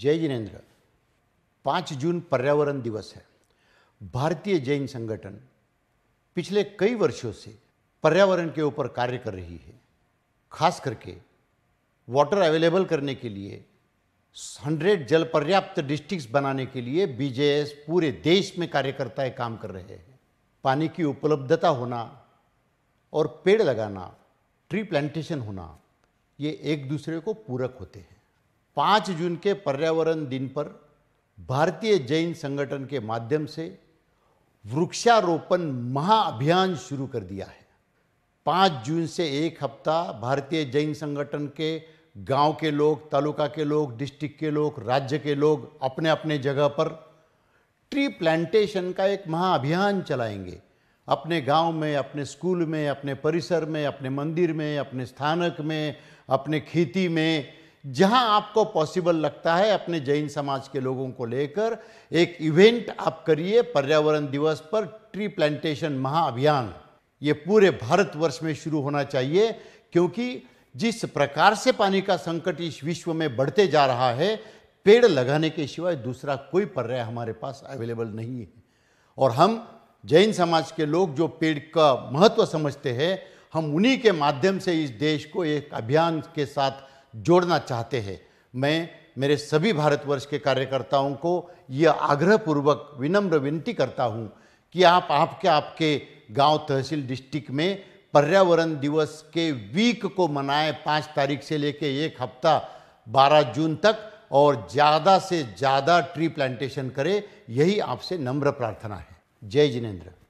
जय जिनेन्द्र पाँच जून पर्यावरण दिवस है भारतीय जैन संगठन पिछले कई वर्षों से पर्यावरण के ऊपर कार्य कर रही है खास करके वाटर अवेलेबल करने के लिए हंड्रेड जल पर्याप्त डिस्ट्रिक्ट्स बनाने के लिए बीजेएस पूरे देश में कार्यकर्ताएं काम कर रहे हैं पानी की उपलब्धता होना और पेड़ लगाना ट्री प्लांटेशन होना ये एक दूसरे को पूरक होते हैं पाँच जून के पर्यावरण दिन पर भारतीय जैन संगठन के माध्यम से वृक्षारोपण महाअभियान शुरू कर दिया है पाँच जून से एक हफ्ता भारतीय जैन संगठन के गांव के लोग तालुका के लोग डिस्ट्रिक्ट के लोग राज्य के लोग अपने अपने जगह पर ट्री प्लांटेशन का एक महाअभियान चलाएंगे अपने गांव में अपने स्कूल में अपने परिसर में अपने मंदिर में अपने स्थानक में अपने खेती में जहां आपको पॉसिबल लगता है अपने जैन समाज के लोगों को लेकर एक इवेंट आप करिए पर्यावरण दिवस पर ट्री प्लांटेशन महाअभियान ये पूरे भारतवर्ष में शुरू होना चाहिए क्योंकि जिस प्रकार से पानी का संकट इस विश्व में बढ़ते जा रहा है पेड़ लगाने के सिवाय दूसरा कोई पर्याय हमारे पास अवेलेबल नहीं है और हम जैन समाज के लोग जो पेड़ का महत्व समझते हैं हम उन्हीं के माध्यम से इस देश को एक अभियान के साथ जोड़ना चाहते हैं मैं मेरे सभी भारतवर्ष के कार्यकर्ताओं को यह आग्रहपूर्वक विनम्र विनती करता हूँ कि आप आपके आपके गांव तहसील डिस्ट्रिक्ट में पर्यावरण दिवस के वीक को मनाएं पाँच तारीख से लेकर एक हफ्ता बारह जून तक और ज़्यादा से ज़्यादा ट्री प्लांटेशन करें यही आपसे नम्र प्रार्थना है जय जिनेन्द्र